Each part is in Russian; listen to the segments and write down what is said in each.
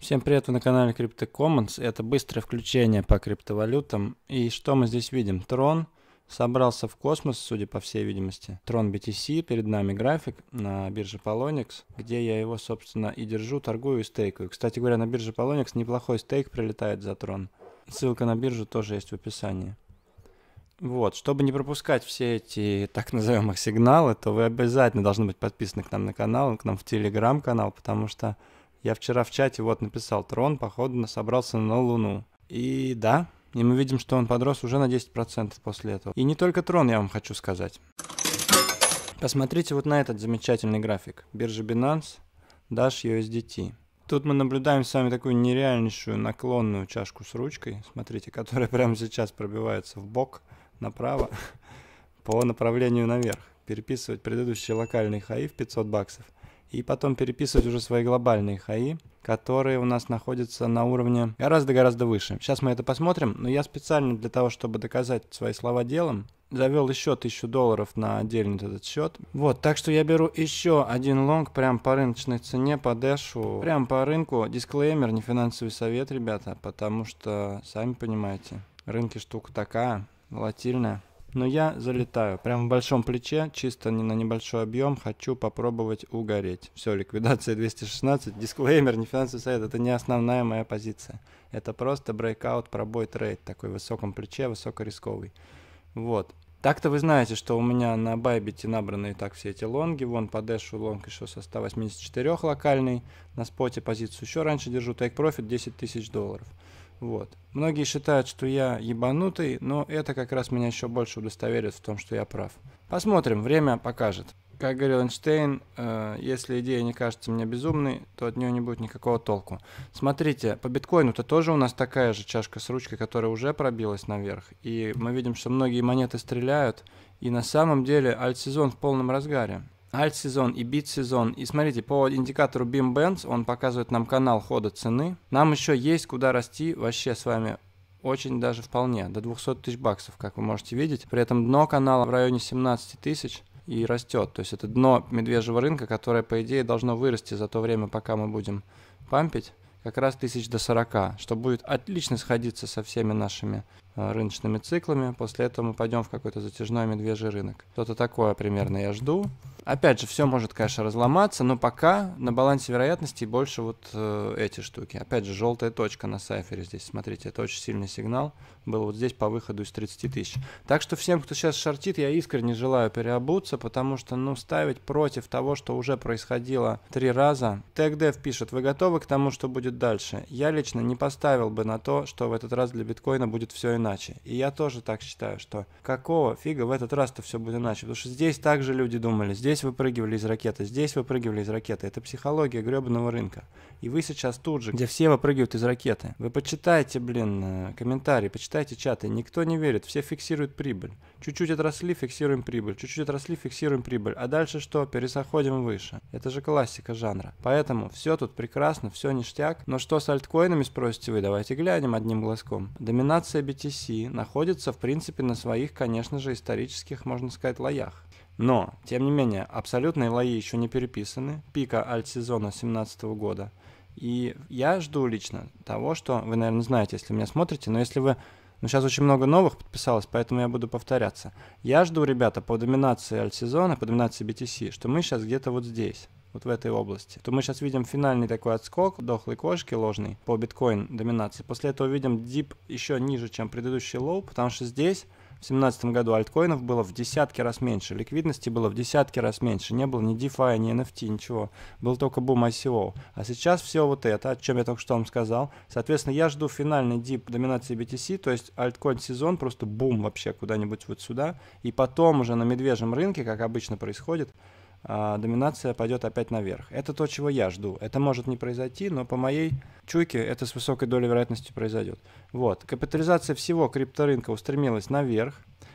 Всем привет, вы на канале Crypto Commons. Это быстрое включение по криптовалютам. И что мы здесь видим? Трон собрался в космос, судя по всей видимости. Трон BTC, перед нами график на бирже Poloniex, где я его, собственно, и держу, торгую и стейкаю. Кстати говоря, на бирже Poloniex неплохой стейк прилетает за трон. Ссылка на биржу тоже есть в описании. Вот, чтобы не пропускать все эти так называемых сигналы, то вы обязательно должны быть подписаны к нам на канал, к нам в телеграм-канал, потому что я вчера в чате вот написал, Трон, походу, собрался на Луну. И да, и мы видим, что он подрос уже на 10% после этого. И не только Трон, я вам хочу сказать. Посмотрите вот на этот замечательный график. Биржа Binance, Dash USDT. Тут мы наблюдаем с вами такую нереальнейшую наклонную чашку с ручкой, смотрите, которая прямо сейчас пробивается в бок направо по направлению наверх. Переписывать предыдущий локальный хаи в 500 баксов – и потом переписывать уже свои глобальные хаи, которые у нас находятся на уровне гораздо-гораздо выше. Сейчас мы это посмотрим, но я специально для того, чтобы доказать свои слова делом, завел еще 1000 долларов на отдельный этот счет. Вот, так что я беру еще один лонг прям по рыночной цене, по дэшу, прям по рынку. Дисклеймер, не финансовый совет, ребята, потому что, сами понимаете, рынки штука такая, волатильная. Но я залетаю. Прям в большом плече, чисто не на небольшой объем. Хочу попробовать угореть. Все, ликвидация 216. Дисклеймер, не финансовый совет. Это не основная моя позиция. Это просто брейкаут, пробой, трейд. Такой в высоком плече, высокорисковый. Вот. Так-то вы знаете, что у меня на Байбите набраны и так все эти лонги. Вон по дэшу лонг еще со 184 локальный. На споте позицию еще раньше держу. Тейк профит 10 тысяч долларов. Вот. Многие считают, что я ебанутый, но это как раз меня еще больше удостоверит в том, что я прав. Посмотрим, время покажет. Как говорил Эйнштейн, э, если идея не кажется мне безумной, то от нее не будет никакого толку. Смотрите, по биткоину-то тоже у нас такая же чашка с ручкой, которая уже пробилась наверх. И мы видим, что многие монеты стреляют, и на самом деле альт-сезон в полном разгаре. Alt-сезон и бит-сезон. И смотрите, по индикатору Beam он показывает нам канал хода цены. Нам еще есть куда расти вообще с вами очень даже вполне, до 200 тысяч баксов, как вы можете видеть. При этом дно канала в районе 17 тысяч и растет. То есть это дно медвежьего рынка, которое, по идее, должно вырасти за то время, пока мы будем пампить, как раз тысяч до 40, что будет отлично сходиться со всеми нашими Э, рыночными циклами, после этого мы пойдем в какой-то затяжной медвежий рынок. Что-то такое примерно я жду. Опять же, все может, конечно, разломаться, но пока на балансе вероятностей больше вот э, эти штуки. Опять же, желтая точка на сайфере здесь, смотрите, это очень сильный сигнал. Был вот здесь по выходу из 30 тысяч. Так что всем, кто сейчас шортит, я искренне желаю переобуться, потому что, ну, ставить против того, что уже происходило три раза. TechDev пишет, вы готовы к тому, что будет дальше? Я лично не поставил бы на то, что в этот раз для биткоина будет все иначе иначе. И я тоже так считаю, что какого фига в этот раз-то все будет иначе. Потому что здесь также люди думали, здесь выпрыгивали из ракеты, здесь выпрыгивали из ракеты. Это психология гребаного рынка. И вы сейчас тут же, где все выпрыгивают из ракеты. Вы почитайте, блин, э, комментарии, почитайте чаты. Никто не верит, все фиксируют прибыль. Чуть-чуть отросли, фиксируем прибыль. Чуть-чуть отросли, фиксируем прибыль. А дальше что? Пересоходим выше. Это же классика жанра. Поэтому все тут прекрасно, все ништяк. Но что с альткоинами, спросите вы? Давайте глянем одним глазком. Доминация BTC находится, в принципе, на своих, конечно же, исторических, можно сказать, лоях. Но, тем не менее, абсолютные лои еще не переписаны. Пика альт-сезона 2017 года. И я жду лично того, что вы, наверное, знаете, если меня смотрите, но если вы но сейчас очень много новых подписалось, поэтому я буду повторяться. Я жду, ребята, по доминации альтсезона, по доминации BTC, что мы сейчас где-то вот здесь вот в этой области, то мы сейчас видим финальный такой отскок дохлой кошки ложный по биткоин доминации. После этого видим дип еще ниже, чем предыдущий лоу, потому что здесь в 2017 году альткоинов было в десятки раз меньше, ликвидности было в десятки раз меньше, не было ни DeFi, ни NFT, ничего. Был только бум ICO. А сейчас все вот это, о чем я только что вам сказал. Соответственно, я жду финальный дип доминации BTC, то есть альткоин сезон, просто бум вообще куда-нибудь вот сюда. И потом уже на медвежьем рынке, как обычно происходит, а, доминация пойдет опять наверх. Это то, чего я жду. Это может не произойти, но по моей чуйке это с высокой долей вероятности произойдет. Вот. Капитализация всего крипторынка устремилась наверх.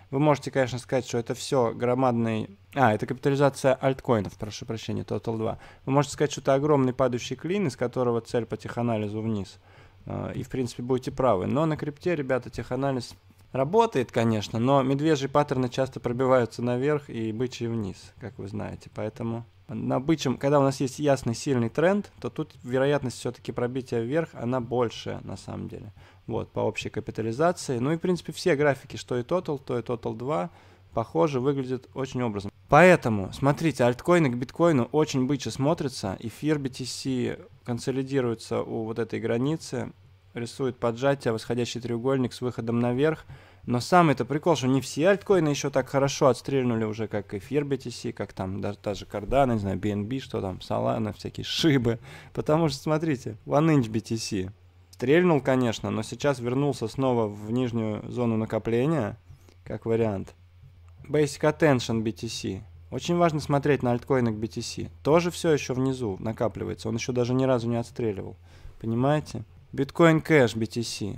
Вы можете, конечно, сказать, что это все громадный... А, это капитализация альткоинов, прошу прощения, Total 2. Вы можете сказать, что это огромный падающий клин, из которого цель по теханализу вниз. А, и, в принципе, будете правы. Но на крипте, ребята, теханализ Работает, конечно, но медвежьи паттерны часто пробиваются наверх и бычьи вниз, как вы знаете. Поэтому на бычьем, когда у нас есть ясный сильный тренд, то тут вероятность все-таки пробития вверх, она больше на самом деле. Вот, по общей капитализации. Ну и, в принципе, все графики, что и Total, то и Total 2, похоже, выглядят очень образом. Поэтому, смотрите, альткоины к биткоину очень быче смотрятся. Эфир BTC консолидируется у вот этой границы рисует поджатие, восходящий треугольник с выходом наверх. Но самый это прикол, что не все альткоины еще так хорошо отстрельнули уже, как эфир BTC, как там даже та же Cardano, не знаю, BNB, что там, Solana, всякие шибы. Потому что, смотрите, one inch BTC стрельнул, конечно, но сейчас вернулся снова в нижнюю зону накопления, как вариант. Basic Attention BTC. Очень важно смотреть на альткоины к BTC. Тоже все еще внизу накапливается, он еще даже ни разу не отстреливал. Понимаете? Биткоин кэш BTC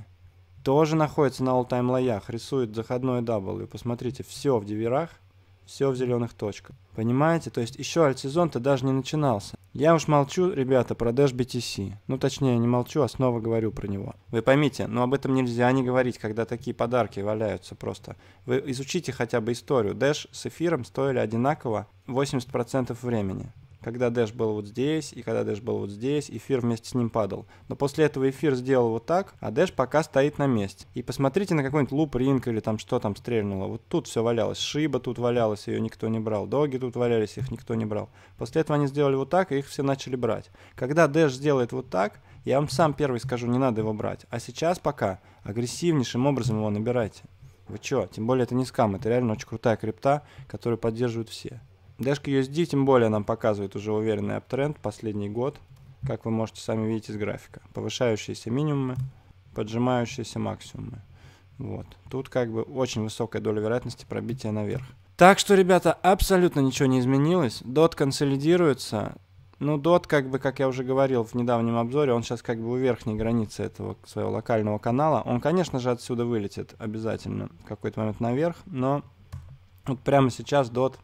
тоже находится на all-time лоях, рисует заходной W. Посмотрите, все в диверах, все в зеленых точках. Понимаете? То есть еще альт-сезон-то даже не начинался. Я уж молчу, ребята, про Dash BTC. Ну, точнее, не молчу, а снова говорю про него. Вы поймите, но об этом нельзя не говорить, когда такие подарки валяются просто. Вы изучите хотя бы историю. Dash с эфиром стоили одинаково 80% времени когда дэш был вот здесь, и когда дэш был вот здесь, эфир вместе с ним падал. Но после этого эфир сделал вот так, а дэш пока стоит на месте. И посмотрите на какой-нибудь луп ринг или там что там стрельнуло. Вот тут все валялось. Шиба тут валялась, ее никто не брал. Доги тут валялись, их никто не брал. После этого они сделали вот так, и их все начали брать. Когда дэш сделает вот так, я вам сам первый скажу, не надо его брать. А сейчас пока агрессивнейшим образом его набирайте. Вы чё? Тем более это не скам, это реально очень крутая крипта, которую поддерживают все. Дешка USD тем более нам показывает уже уверенный аптренд последний год, как вы можете сами видеть из графика. Повышающиеся минимумы, поджимающиеся максимумы. Вот. Тут как бы очень высокая доля вероятности пробития наверх. Так что, ребята, абсолютно ничего не изменилось. Дот консолидируется. Ну, дот, как бы, как я уже говорил в недавнем обзоре, он сейчас как бы у верхней границы этого своего локального канала. Он, конечно же, отсюда вылетит обязательно в какой-то момент наверх, но вот прямо сейчас дот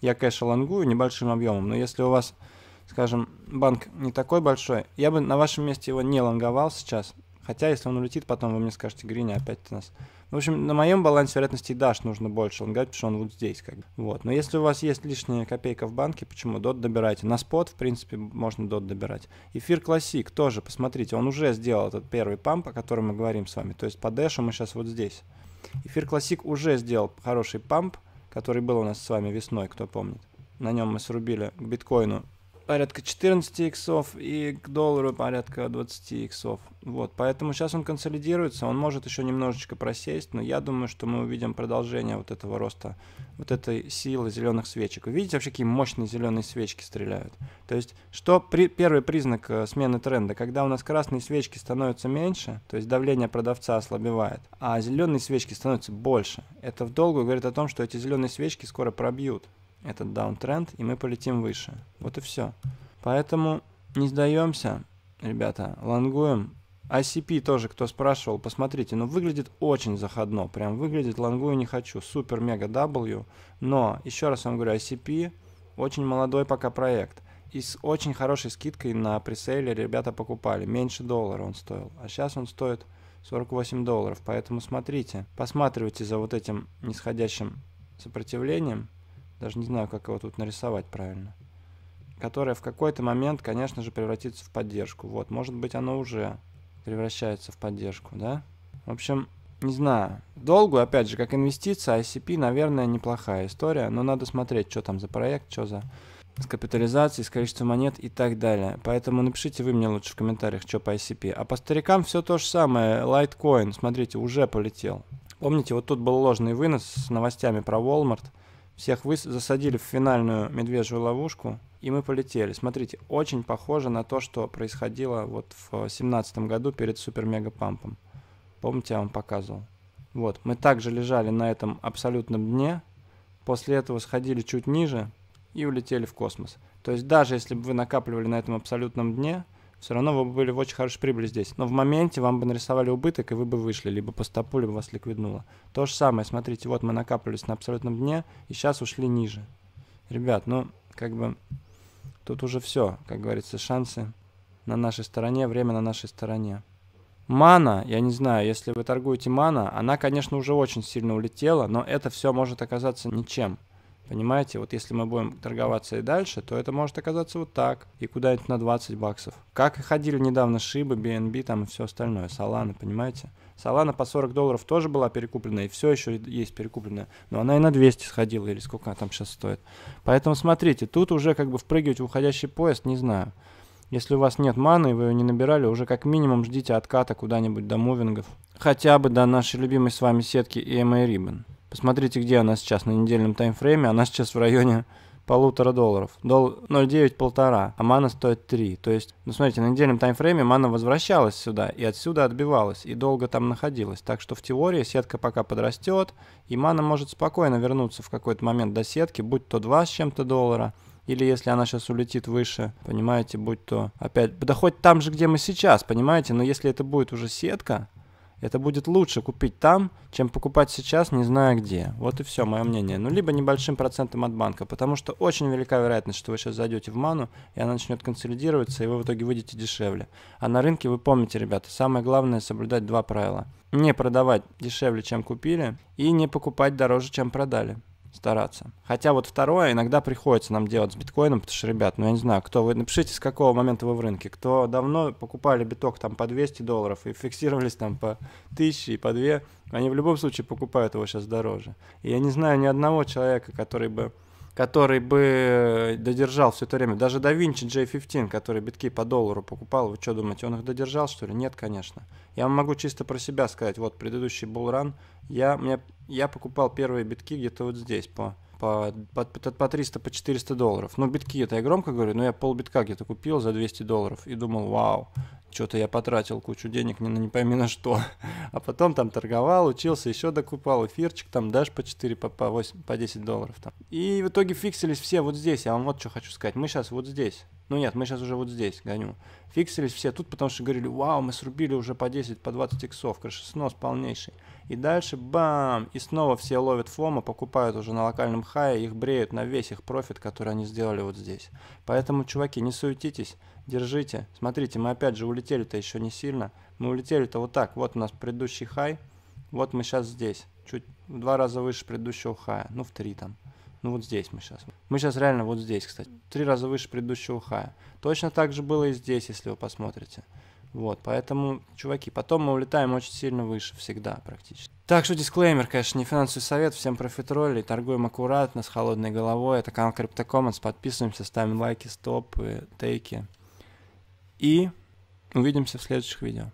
я кэша лонгую небольшим объемом. Но если у вас, скажем, банк не такой большой, я бы на вашем месте его не лонговал сейчас. Хотя, если он улетит, потом вы мне скажете, Гриня опять у нас. В общем, на моем балансе вероятности даш нужно больше лонговать, потому что он вот здесь как бы. Вот. Но если у вас есть лишняя копейка в банке, почему дот добирайте? На спот, в принципе, можно дот добирать. Эфир классик тоже, посмотрите, он уже сделал этот первый памп, о котором мы говорим с вами. То есть по дэшу мы сейчас вот здесь. Эфир классик уже сделал хороший памп который был у нас с вами весной, кто помнит. На нем мы срубили к биткоину порядка 14 иксов и к доллару порядка 20 иксов. Вот, поэтому сейчас он консолидируется, он может еще немножечко просесть, но я думаю, что мы увидим продолжение вот этого роста, вот этой силы зеленых свечек. Вы видите вообще, какие мощные зеленые свечки стреляют? То есть, что при, первый признак э, смены тренда? Когда у нас красные свечки становятся меньше, то есть давление продавца ослабевает, а зеленые свечки становятся больше. Это в долгую говорит о том, что эти зеленые свечки скоро пробьют этот даунтренд, и мы полетим выше. Вот и все. Поэтому не сдаемся, ребята, лонгуем. ICP а тоже, кто спрашивал, посмотрите, но ну, выглядит очень заходно, прям выглядит, лонгую не хочу, супер-мега W, но, еще раз вам говорю, ICP а очень молодой пока проект, и с очень хорошей скидкой на пресейле ребята покупали, меньше доллара он стоил, а сейчас он стоит 48 долларов, поэтому смотрите, посматривайте за вот этим нисходящим сопротивлением, даже не знаю, как его тут нарисовать правильно, которая в какой-то момент, конечно же, превратится в поддержку. Вот, может быть, оно уже превращается в поддержку, да? В общем, не знаю. Долгую, опять же, как инвестиция, ICP, наверное, неплохая история, но надо смотреть, что там за проект, что за с капитализацией, с количеством монет и так далее. Поэтому напишите вы мне лучше в комментариях, что по ICP. А по старикам все то же самое. Litecoin, смотрите, уже полетел. Помните, вот тут был ложный вынос с новостями про Walmart – всех вы засадили в финальную медвежью ловушку, и мы полетели. Смотрите, очень похоже на то, что происходило вот в семнадцатом году перед супер-мега-пампом. Помните, я вам показывал. Вот, мы также лежали на этом абсолютном дне, после этого сходили чуть ниже и улетели в космос. То есть даже если бы вы накапливали на этом абсолютном дне, все равно вы были в очень хорошей прибыли здесь. Но в моменте вам бы нарисовали убыток, и вы бы вышли, либо по стопу, либо вас ликвиднуло. То же самое, смотрите, вот мы накапливались на абсолютном дне, и сейчас ушли ниже. Ребят, ну, как бы, тут уже все, как говорится, шансы на нашей стороне, время на нашей стороне. Мана, я не знаю, если вы торгуете мана, она, конечно, уже очень сильно улетела, но это все может оказаться ничем. Понимаете, вот если мы будем торговаться и дальше, то это может оказаться вот так, и куда-нибудь на 20 баксов. Как и ходили недавно шибы, BNB там и все остальное, Solana, понимаете? Solana по 40 долларов тоже была перекуплена, и все еще есть перекупленная, но она и на 200 сходила, или сколько она там сейчас стоит. Поэтому смотрите, тут уже как бы впрыгивать в уходящий поезд, не знаю. Если у вас нет маны, и вы ее не набирали, уже как минимум ждите отката куда-нибудь до мувингов. Хотя бы до нашей любимой с вами сетки EMA Ribbon. Посмотрите, где она сейчас на недельном таймфрейме. Она сейчас в районе полутора долларов. Дол 0,9 полтора, а мана стоит 3. То есть, ну смотрите, на недельном таймфрейме мана возвращалась сюда и отсюда отбивалась и долго там находилась. Так что в теории сетка пока подрастет, и мана может спокойно вернуться в какой-то момент до сетки, будь то 2 с чем-то доллара, или если она сейчас улетит выше, понимаете, будь то опять... Да хоть там же, где мы сейчас, понимаете, но если это будет уже сетка, это будет лучше купить там, чем покупать сейчас, не зная где. Вот и все, мое мнение. Ну, либо небольшим процентом от банка, потому что очень велика вероятность, что вы сейчас зайдете в ману, и она начнет консолидироваться, и вы в итоге выйдете дешевле. А на рынке вы помните, ребята, самое главное соблюдать два правила. Не продавать дешевле, чем купили, и не покупать дороже, чем продали стараться. Хотя вот второе иногда приходится нам делать с биткоином, потому что, ребят, ну я не знаю, кто вы, напишите, с какого момента вы в рынке. Кто давно покупали биток там по 200 долларов и фиксировались там по 1000 и по 2, они в любом случае покупают его сейчас дороже. И я не знаю ни одного человека, который бы который бы э, додержал все это время. Даже да J15, который битки по доллару покупал, вы что думаете, он их додержал, что ли? Нет, конечно. Я могу чисто про себя сказать. Вот предыдущий булран, я, мне, я покупал первые битки где-то вот здесь, по по, по, по 300, по 400 долларов. Ну, битки это я громко говорю, но я пол битка где-то купил за 200 долларов и думал, вау, что-то я потратил кучу денег не, не пойми на что. А потом там торговал, учился, еще докупал эфирчик, там дашь по 4, по, по, 8, по 10 долларов. Там. И в итоге фиксились все вот здесь. Я вам вот что хочу сказать. Мы сейчас вот здесь. Ну нет, мы сейчас уже вот здесь гоню. Фиксились все тут, потому что говорили, вау, мы срубили уже по 10, по 20 иксов, крышеснос полнейший. И дальше бам! И снова все ловят фома, покупают уже на локальном хае, их бреют на весь их профит, который они сделали вот здесь. Поэтому, чуваки, не суетитесь, держите. Смотрите, мы опять же улетели-то еще не сильно. Мы улетели-то вот так, вот у нас предыдущий хай, вот мы сейчас здесь. Чуть в два раза выше предыдущего хая, ну в три там. Ну вот здесь мы сейчас. Мы сейчас реально вот здесь, кстати. Три раза выше предыдущего хая. Точно так же было и здесь, если вы посмотрите. Вот, поэтому, чуваки, потом мы улетаем очень сильно выше, всегда практически. Так что дисклеймер, конечно, не финансовый совет, всем профитроли, торгуем аккуратно, с холодной головой. Это канал CryptoCommons, подписываемся, ставим лайки, стопы, тейки. И увидимся в следующих видео.